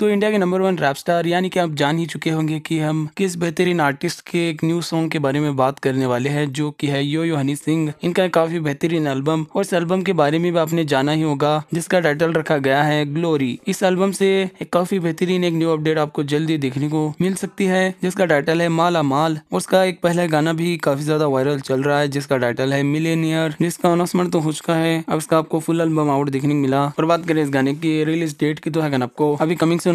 तो इंडिया के number one rap star यानी कि आप जान ही चुके होंगे कि हम किस बेहतरीन आर्टिस्ट के एक न्यू सॉन्ग के बारे में बात करने वाले हैं जो कि है यो यो हनी सिंह इनका काफी बेहतरीन एल्बम और इस एल्बम के बारे में भी आपने जाना ही होगा जिसका टाइटल रखा गया है ग्लोरी इस एल्बम से एक काफी बेहतरीन एक न्यू अपडेट आपको जल्दी देखने को मिल सकती है जिसका टाइटल है माला माल और उसका एक पहला गाना भी काफी ज्यादा वायरल चल रहा है जिसका टाइटल है मिलेनियर जिसका अनाउंसमेंट तो हो चुका है अब इसका आपको फुल एल्बम आउट देखने को मिला और बात करें इस गाने की रिलीज डेट की तो है गाना आपको अभी कमिंग